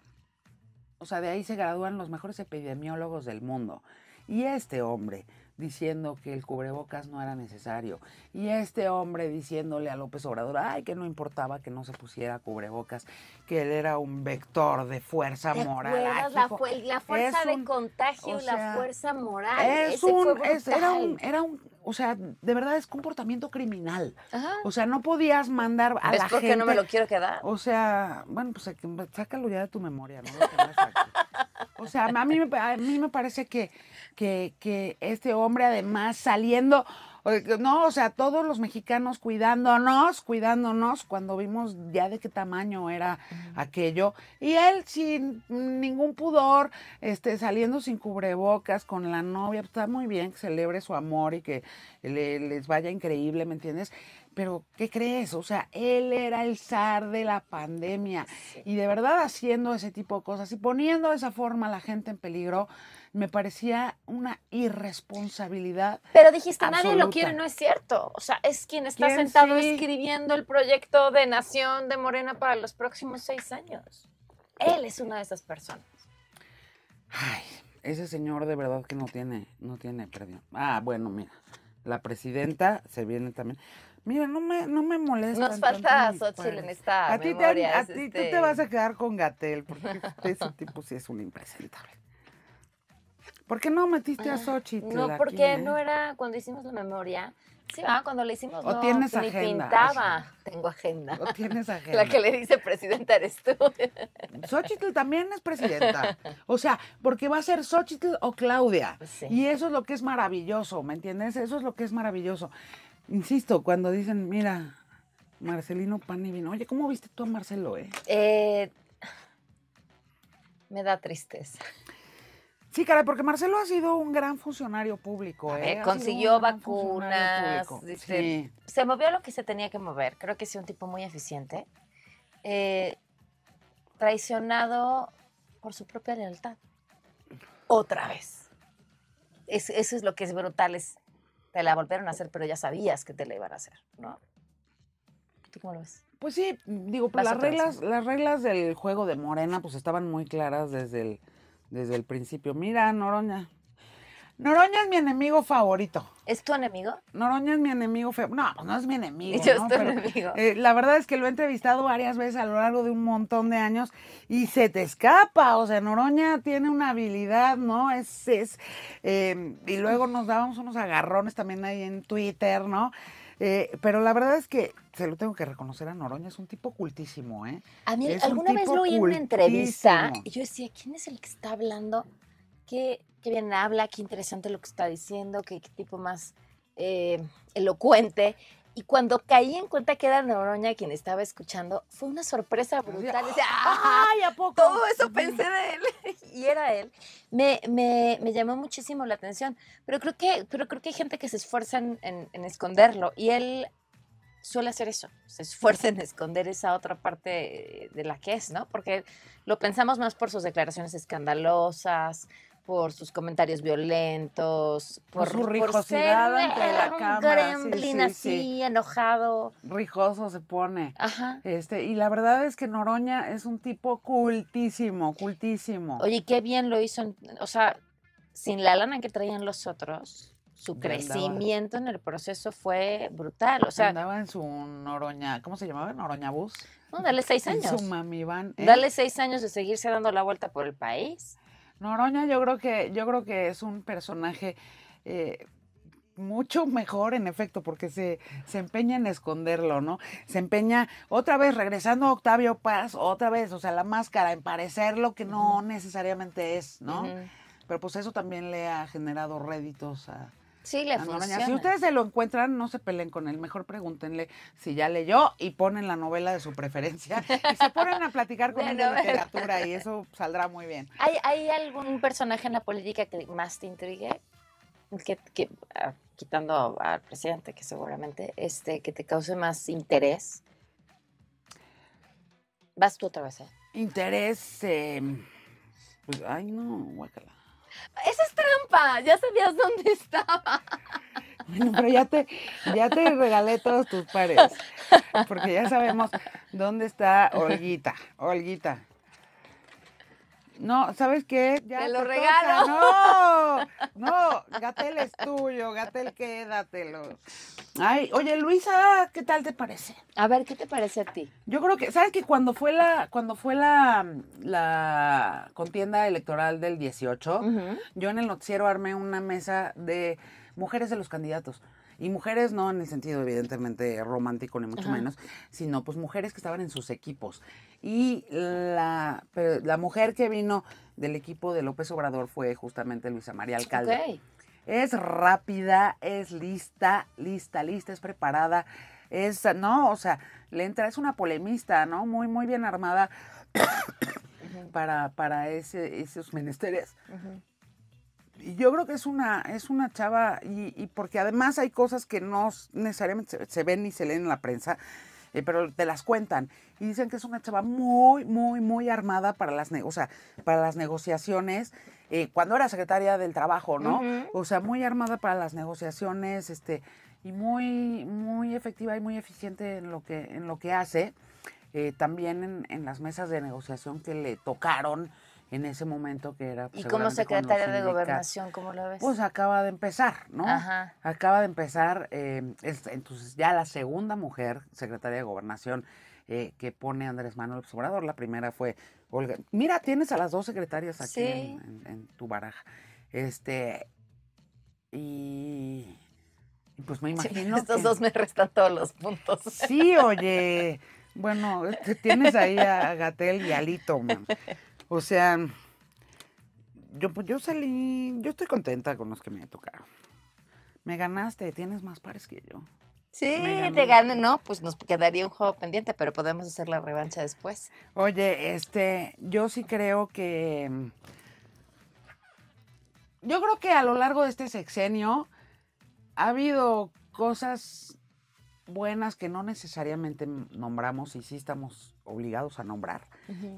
o sea, de ahí se gradúan los mejores epidemiólogos del mundo. Y este hombre diciendo que el cubrebocas no era necesario. Y este hombre diciéndole a López Obrador, ay, que no importaba que no se pusiera cubrebocas, que él era un vector de fuerza moral. la, fuerza de contagio, la fuerza moral. Es era un, era un o sea, de verdad es comportamiento criminal. O sea, no podías mandar a la gente... ¿Es porque no me lo quiero quedar. O sea, bueno, pues eh, sácalo ya de tu memoria, ¿no? o sea, a mí, me, a mí me parece que, que, que este hombre además saliendo, no, o sea, todos los mexicanos cuidándonos, cuidándonos, cuando vimos ya de qué tamaño era aquello. Y él sin ningún pudor, este, saliendo sin cubrebocas con la novia, pues, está muy bien que celebre su amor y que les vaya increíble, ¿me entiendes? pero ¿qué crees? O sea, él era el zar de la pandemia y de verdad haciendo ese tipo de cosas y poniendo de esa forma a la gente en peligro, me parecía una irresponsabilidad. Pero dijiste, nadie lo quiere, no es cierto. O sea, es quien está sentado escribiendo el proyecto de Nación de Morena para los próximos seis años. Él es una de esas personas. Ay, ese señor de verdad que no tiene, no tiene perdón. Ah, bueno, mira, la presidenta se viene también. Mira, no me, no molesta. Nos falta Xochitl en a Ti te, a ti este te vas a quedar con Gatel, porque [LAUGHS] ese tipo sí es un impresentable. ¿Por qué no metiste a ah, Xochitl? No, porque eh? no era cuando hicimos la memoria. Sí, ah, cuando le hicimos ¿O no, tienes ni pintaba. Tengo agenda. ¿O tienes agenda. [LAUGHS] La que le dice presidenta eres tú. [LAUGHS] Xochitl también es presidenta. O sea, porque va a ser Xochitl o Claudia. Pues y eso es lo que es maravilloso, ¿me entiendes? Eso es lo que es maravilloso. Insisto, cuando dicen, mira, Marcelino Panivino. Oye, ¿cómo viste tú a Marcelo, eh, eh me da tristeza. Sí, caray, porque Marcelo ha sido un gran funcionario público. ¿eh? consiguió vacunas. Se movió lo que se tenía que mover. Creo que es un tipo muy eficiente. Eh, traicionado por su propia lealtad. Otra vez. eso es lo que es brutal. te la volvieron a hacer, pero ya sabías que te la iban a hacer, ¿no? ¿Tú cómo lo ves? Pues sí, digo, pues las reglas, las reglas del juego de Morena pues estaban muy claras desde el desde el principio. Mira, Noroña. Noroña es mi enemigo favorito. ¿Es tu enemigo? Noroña es mi enemigo favorito. No, pues no es mi enemigo. es tu enemigo. Eh, la verdad es que lo he entrevistado varias veces a lo largo de un montón de años y se te escapa. O sea, Noroña tiene una habilidad, ¿no? Es, es eh, y luego nos dábamos unos agarrones también ahí en Twitter, ¿no? Eh, pero la verdad es que se lo tengo que reconocer a Noroña, es un tipo cultísimo, ¿eh? A mí alguna vez lo oí en una entrevista y yo decía, ¿quién es el que está hablando? ¿Qué, qué bien habla, qué interesante lo que está diciendo, qué, tipo más eh, elocuente. Y cuando caí en cuenta que era Noroña quien estaba escuchando, fue una sorpresa brutal. ¡Ay, a [LAUGHS] poco! Todo eso pensé de él. [LAUGHS] Y era él. Me, me, me llamó muchísimo la atención. Pero creo que, pero creo que hay gente que se esfuerza en, en esconderlo. Y él suele hacer eso, se esfuerza en esconder esa otra parte de la que es, ¿no? Porque lo pensamos más por sus declaraciones escandalosas, por sus comentarios violentos, pues por, su rijosidad ante la cámara. así, enojado. Rijoso se pone. Este, y la verdad es que Noroña es un tipo cultísimo, cultísimo. Oye, qué bien lo hizo. O sea, sin la lana que traían los otros, su crecimiento en el proceso fue brutal. O sea, andaba en su Noroña, ¿cómo se llamaba? Noroña Bus. No, dale seis años. En su mami van. ¿eh? Dale seis años de seguirse dando la vuelta por el país. Noroña yo creo que, yo creo que es un personaje eh, mucho mejor en efecto, porque se, empeña en esconderlo, ¿no? Se empeña otra vez, regresando a Octavio Paz, otra vez, o sea, la máscara, en parecer lo que no necesariamente es, ¿no? Pero pues eso también le ha generado réditos a, Sí, le funciona. Si ustedes se lo encuentran, no se peleen con él. Mejor pregúntenle si ya leyó y ponen la novela de su preferencia y se ponen a platicar con [LAUGHS] él de literatura y eso saldrá muy bien. ¿Hay, algún personaje en la política que más te intrigue? Ah, quitando al presidente, que seguramente, este, que te cause más interés. Vas tú otra vez, ¿eh? Interés. Em, pues, ay, no, guácala. Esa es trampa, ya sabías dónde [LAUGHS] estaba. Bueno, pero ya te, ya te regalé todos tus pares, porque ya sabemos dónde está Olguita. Olguita, no, ¿sabes qué? te, lo No, no, Gatel es tuyo, Gatel quédatelo. Ay, oye Luisa, ¿qué tal te parece? A ver, ¿qué te parece a ti? Yo creo que, ¿sabes que cuando fue la, cuando fue la, la contienda electoral del 18, yo en el noticiero armé una mesa de mujeres de los candidatos. Y mujeres no en el sentido evidentemente romántico ni mucho menos, sino pues mujeres que estaban en sus equipos. Y la, la mujer que vino del equipo de López Obrador fue justamente Luisa María Alcalde. Es rápida, es lista, lista, lista, es preparada, es, no, o sea, le entra, es una polemista, ¿no? Muy, muy bien armada [COUGHS] para, para ese, esos menesteres yo creo que es una, es una chava, y, porque además hay cosas que no necesariamente se, ven ni se leen en la prensa, eh, pero te las cuentan. Y dicen que es una chava muy, muy, muy armada para las, para las negociaciones. Eh, cuando era secretaria del trabajo, ¿no? O sea, muy armada para las negociaciones, este, y muy, muy efectiva y muy eficiente en lo que, en lo que hace. Eh, también en, en, las mesas de negociación que le tocaron en ese momento que era... Pues, ¿Y como secretaria de gobernación, cómo lo ves? Pues acaba de empezar, ¿no? Acaba de empezar, em, entonces ya la segunda mujer secretaria de gobernación eh, que pone Andrés Manuel Obrador, la primera fue Olga. Mira, tienes a las dos secretarias aquí en, tu baraja. Este, y... Pues me imagino. estos dos me restan todos los puntos. Sí, oye. Bueno, tienes ahí a Gatel y a Lito, o sea, yo, pues, yo salí, yo estoy contenta con los que me tocaron. Me ganaste, tienes más pares que yo. Sí, te gané, no, pues nos quedaría un juego pendiente, pero podemos hacer la revancha después. Oye, este, yo sí creo que. Yo creo que a lo largo de este sexenio ha habido cosas buenas que no necesariamente nombramos y sí estamos obligados a nombrar.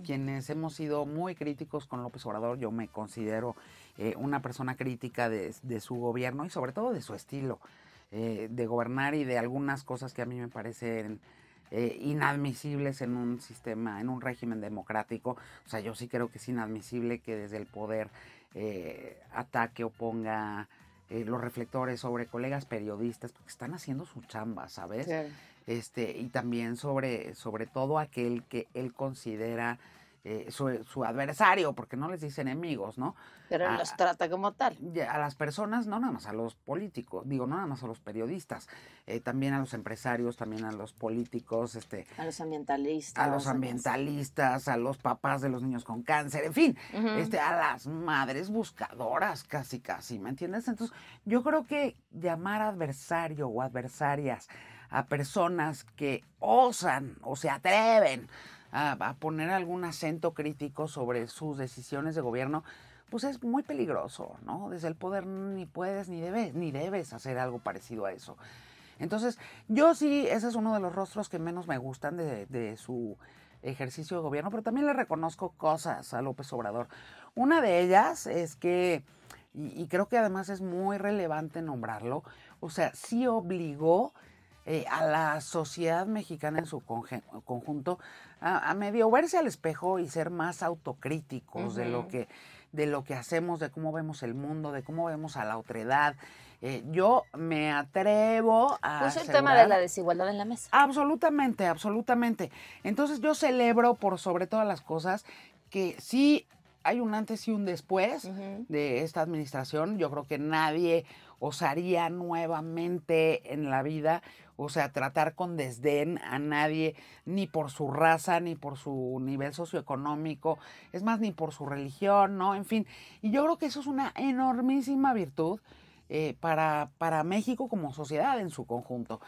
Quienes hemos sido muy críticos con López Obrador, yo me considero eh, una persona crítica de, su gobierno y sobre todo de su estilo eh, de gobernar y de algunas cosas que a mí me parecen... Eh, inadmisibles en un sistema, en un régimen democrático. O sea, yo sí creo que es inadmisible que desde el poder ataque o ponga eh, los reflectores sobre colegas periodistas, porque están haciendo su chamba, ¿sabes? Este, y también sobre, sobre todo aquel que él considera eh, su, adversario, porque no les dice enemigos, ¿no? Pero los trata como tal. A las personas, no nada más a los políticos, digo, no nada más a los periodistas, eh, también a los empresarios, también a los políticos, este... A los ambientalistas. A los ambientalistas, a los papás de los niños con cáncer, en fin, este, a las madres buscadoras, casi, casi, ¿me entiendes? Entonces, yo creo que llamar adversario o adversarias a personas que osan o se atreven a, poner algún acento crítico sobre sus decisiones de gobierno, pues es muy peligroso, ¿no? Desde el poder ni puedes ni debes, ni debes hacer algo parecido a eso. Entonces, yo sí, ese es uno de los rostros que menos me gustan de, su ejercicio de gobierno, pero también le reconozco cosas a López Obrador. Una de ellas es que, y, creo que además es muy relevante nombrarlo, o sea, sí obligó eh, a la sociedad mexicana en su conjunto a, medio verse al espejo y ser más autocríticos de lo que de lo que hacemos, de cómo vemos el mundo, de cómo vemos a la otredad. Eh, yo me atrevo a... Pues el tema de la desigualdad en la mesa. Absolutamente, absolutamente. Entonces yo celebro por sobre todas las cosas que sí hay un antes y un después de esta administración. Yo creo que nadie osaría nuevamente en la vida, o sea, tratar con desdén a nadie, ni por su raza, ni por su nivel socioeconómico, es más, ni por su religión, ¿no? En fin, y yo creo que eso es una enormísima virtud eh, para, para México como sociedad en su conjunto.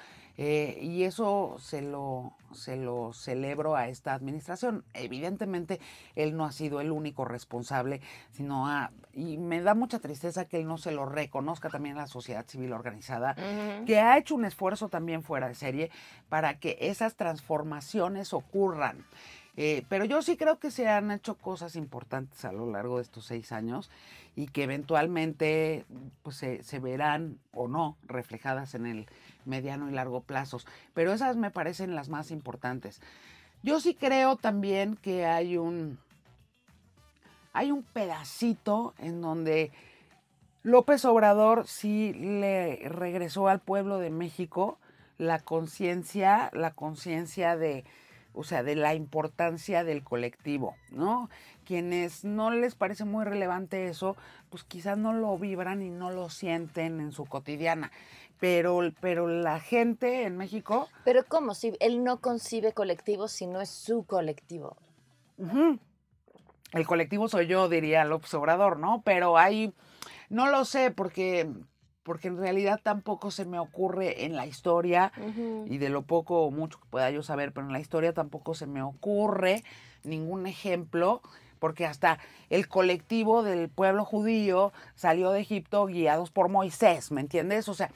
Eh, y eso se lo, se lo celebro a esta administración. Evidentemente, él no ha sido el único responsable, sino y me da mucha tristeza que él no se lo reconozca también a la sociedad civil organizada, que ha hecho un esfuerzo también fuera de serie para que esas transformaciones ocurran. Eh, pero yo sí creo que se han hecho cosas importantes a lo largo de estos seis años y que eventualmente pues, se, verán o no reflejadas en el mediano y largo plazos. Pero esas me parecen las más importantes. Yo sí creo también que hay un, hay un pedacito en donde López Obrador sí le regresó al pueblo de México la conciencia, la conciencia de o sea, de la importancia del colectivo, ¿no? Quienes no les parece muy relevante eso, pues quizás no lo vibran y no lo sienten en su cotidiana. Pero, pero la gente en México... Pero ¿cómo? Si él no concibe colectivo si no es su colectivo. El colectivo soy yo, diría López Obrador, ¿no? Pero hay... No lo sé, porque porque en realidad tampoco se me ocurre en la historia, y de lo poco o mucho que pueda yo saber, pero en la historia tampoco se me ocurre ningún ejemplo, porque hasta el colectivo del pueblo judío salió de Egipto guiados por Moisés, ¿me entiendes? O sea,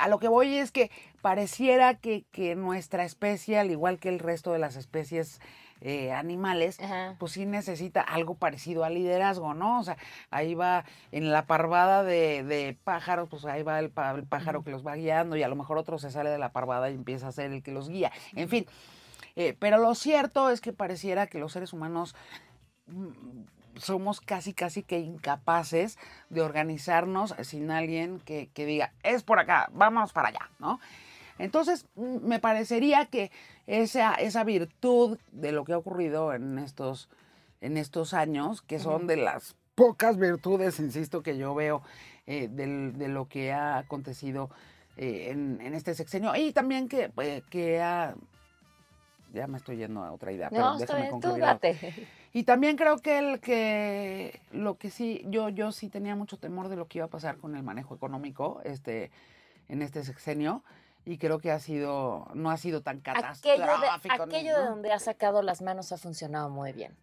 a lo que voy es que pareciera que, que nuestra especie, al igual que el resto de las especies, eh, animales, pues sí necesita algo parecido al liderazgo, ¿no? O sea, ahí va en la parvada de, pájaros, pues ahí va el, pájaro que los va guiando y a lo mejor otro se sale de la parvada y empieza a ser el que los guía. En fin, eh, pero lo cierto es que pareciera que los seres humanos mm, somos casi, casi que incapaces de organizarnos sin alguien que, que diga, es por acá, vamos para allá, ¿no? Entonces, mm, me parecería que esa, esa virtud de lo que ha ocurrido en estos, en estos años, que son de las pocas virtudes, insisto, que yo veo eh, de, lo que ha acontecido eh, en, este sexenio y también eh, que, ha... Ya me estoy yendo a otra idea, pero déjame concluir. Y también creo que el que lo que sí, yo, yo sí tenía mucho temor de lo que iba a pasar con el manejo económico este, en este sexenio y creo que ha sido, no ha sido tan catastrófico. Aquello, de, donde ha sacado las manos ha funcionado muy bien.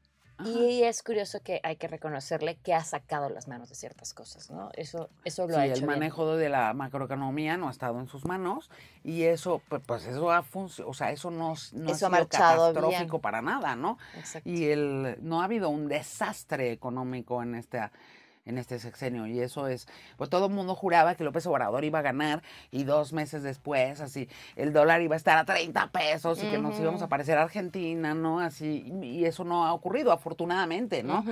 Y es curioso que hay que reconocerle que ha sacado las manos de ciertas cosas, ¿no? Eso, eso lo ha hecho. El manejo de la macroeconomía no ha estado en sus manos y eso, pues, pues eso ha o sea, eso no, ha sido catastrófico para nada, ¿no? Y el, no ha habido un desastre económico en esta en este sexenio. Y eso es, pues todo el mundo juraba que López Obrador iba a ganar y dos meses después, así, el dólar iba a estar a 30 pesos y que nos íbamos a parecer a Argentina, ¿no? Así, y eso no ha ocurrido, afortunadamente, ¿no?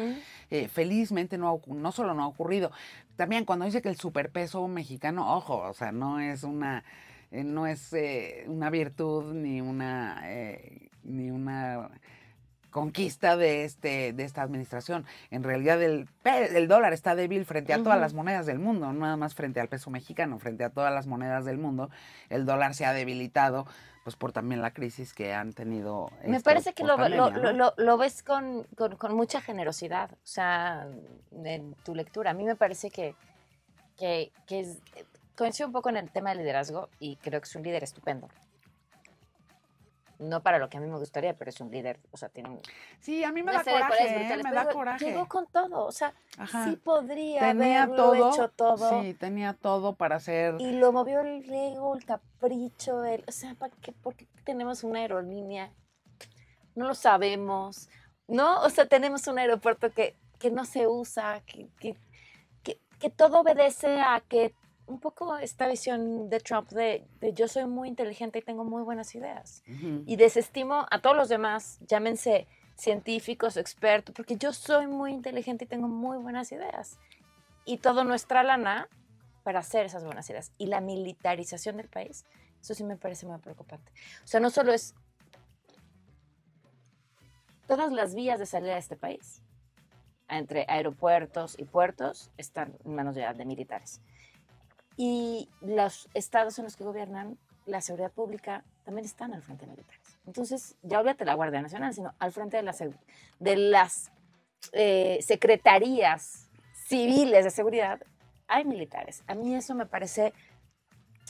Eh, felizmente no, no solo no ha ocurrido, también cuando dice que el superpeso mexicano, ojo, o sea, no es una... Eh, no es eh, una virtud ni una ni una conquista de, este, de esta administración. En realidad el, dólar está débil frente a todas las monedas del mundo, no nada más frente al peso mexicano, frente a todas las monedas del mundo. El dólar se ha debilitado pues por también la crisis que han tenido. Me este, parece que lo, ves con, mucha generosidad, o sea, en tu lectura. A mí me parece que, que, un poco en el tema del liderazgo y creo que es un líder estupendo no para lo que a mí me gustaría, pero es un líder, o sea, tiene un... Sí, a mí me da coraje, ¿eh? me da coraje. Llegó con todo, o sea, sí podría haberlo todo, hecho todo. Sí, tenía todo para hacer... Y lo movió el ego, el capricho, el... O sea, ¿para qué, ¿por qué tenemos una aerolínea? No lo sabemos, ¿no? O sea, tenemos un aeropuerto que, que no se usa, que, que, que todo obedece a que un poco esta visión de Trump de, yo soy muy inteligente y tengo muy buenas ideas. Y desestimo a todos los demás, llámense científicos, expertos, porque yo soy muy inteligente y tengo muy buenas ideas. Y toda nuestra lana para hacer esas buenas ideas. Y la militarización del país, eso sí me parece muy preocupante. O sea, no solo es todas las vías de salida de este país, entre aeropuertos y puertos, están en manos de militares y los estados en los que gobiernan la seguridad pública también están al frente de militares. Entonces, ya olvídate la Guardia Nacional, sino al frente de, de las eh, secretarías civiles de seguridad hay militares. A mí eso me parece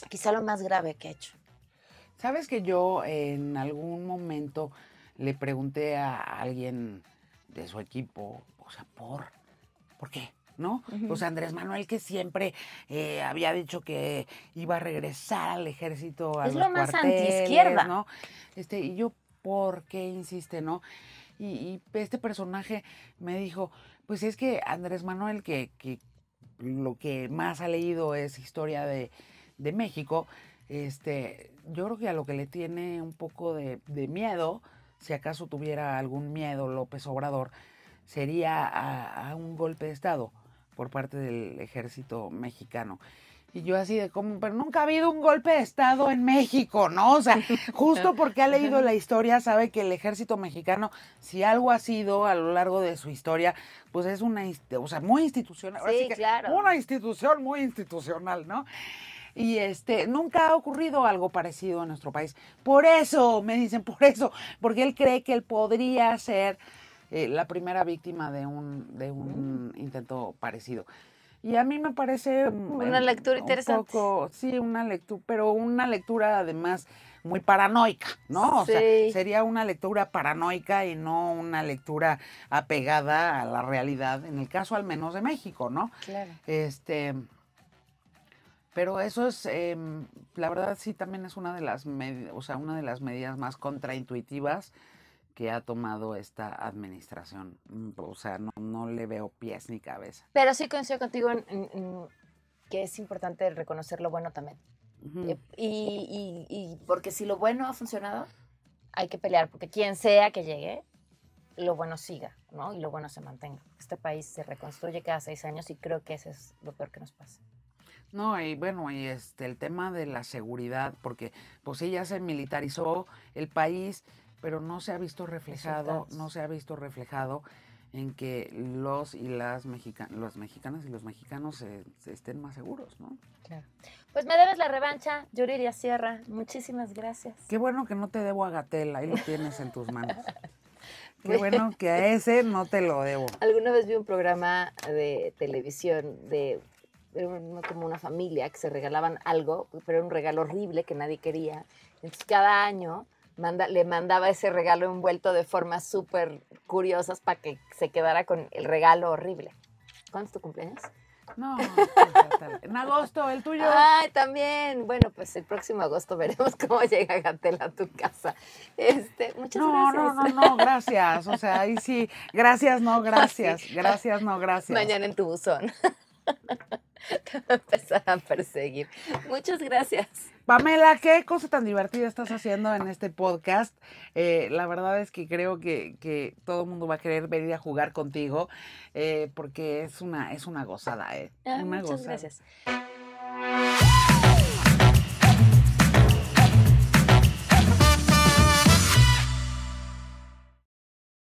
quizá lo más grave que he hecho. Sabes que yo en algún momento le pregunté a alguien de su equipo, o sea, ¿por? ¿Por qué? ¿no? pues Andrés Manuel que siempre eh, había dicho que iba a regresar al ejército, a es lo más antiizquierda, ¿no? Este, y yo, ¿por qué insiste, no? Y, este personaje me dijo, pues es que Andrés Manuel, que, lo que más ha leído es historia de, México, este, yo creo que a lo que le tiene un poco de, miedo, si acaso tuviera algún miedo López Obrador, sería a, un golpe de Estado por parte del ejército mexicano. Y yo así de como, pero nunca ha habido un golpe de Estado en México, ¿no? O sea, [LAUGHS] justo porque ha leído la historia, sabe que el ejército mexicano, si algo ha sido a lo largo de su historia, pues es una, o sea, muy institucional. Sí, claro. Una institución muy institucional, ¿no? Y este, nunca ha ocurrido algo parecido en nuestro país. Por eso, me dicen, por eso, porque él cree que él podría ser... Eh, la primera víctima de un, de un mm. intento parecido. Y a mí me parece... Mm, una eh, lectura interesante. sí, una lectura, pero una lectura además muy paranoica, ¿no? O sea, sería una lectura paranoica y no una lectura apegada a la realidad, en el caso al menos de México, ¿no? Claro. Este, pero eso es, em, la verdad sí, también es una de las, o sea, una de las medidas más contraintuitivas que ha tomado esta administración. Mm, o sea, no, no le veo pies ni cabeza. Pero sí coincido contigo en, que es importante reconocer lo bueno también. Eh, y, y, porque si lo bueno ha funcionado, hay que pelear, porque quien sea que llegue, lo bueno siga, ¿no? Y lo bueno se mantenga. Este país se reconstruye cada seis años y creo que eso es lo peor que nos pasa. No, y bueno, y este, el tema de la seguridad, porque pues ya se militarizó el país, pero no se ha visto reflejado, no se ha visto reflejado en que los y las mexicanas y los mexicanos se, estén más seguros, ¿no? Claro. Pues me debes la revancha, Yuriria Sierra. Muchísimas gracias. Qué bueno que no te debo a Gatel, ahí lo tienes en tus manos. [LAUGHS] Qué bueno que a ese no te lo debo. Alguna vez vi un programa de televisión de, como una familia que se regalaban algo, pero era un regalo horrible que nadie quería. Entonces cada año le mandaba ese regalo envuelto de formas súper curiosas para que se quedara con el regalo horrible. ¿Cuándo es tu cumpleaños? No, [LAUGHS] en agosto, el tuyo. Ay, también. Bueno, pues el próximo agosto veremos [LAUGHS] cómo llega Gatel a tu casa. Este, muchas no, gracias. No, no, no, gracias. O sea, ahí sí, gracias, no, gracias. [LAUGHS] Gracias, no, gracias. Mañana en tu buzón. [LAUGHS] Te va a empezar a perseguir. Muchas gracias. Pamela, qué cosa tan divertida estás haciendo en este podcast. Eh, la verdad es que creo que, todo el mundo va a querer venir a jugar contigo eh, porque es una, es una gozada. Eh. Ah, muchas gracias.